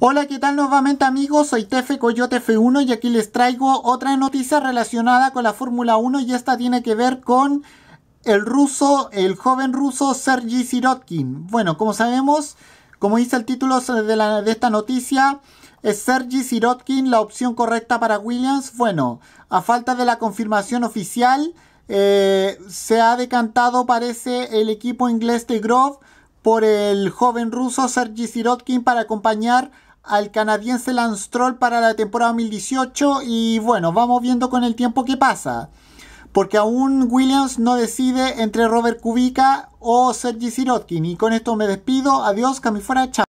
Hola, ¿qué tal nuevamente amigos? Soy Tefe Coyote F1 y aquí les traigo otra noticia relacionada con la Fórmula 1 y esta tiene que ver con el ruso, el joven ruso Sergi Sirotkin. Bueno, como sabemos, como dice el título de, esta noticia, ¿Es Sergi Sirotkin la opción correcta para Williams? Bueno, a falta de la confirmación oficial, eh, se ha decantado, parece, el equipo inglés de Grove por el joven ruso Sergi Sirotkin para acompañar al canadiense Lance Troll para la temporada 2018 y bueno, vamos viendo con el tiempo qué pasa. Porque aún Williams no decide entre Robert Kubica o Sergi Sirotkin. Y con esto me despido. Adiós, que fuera, chao.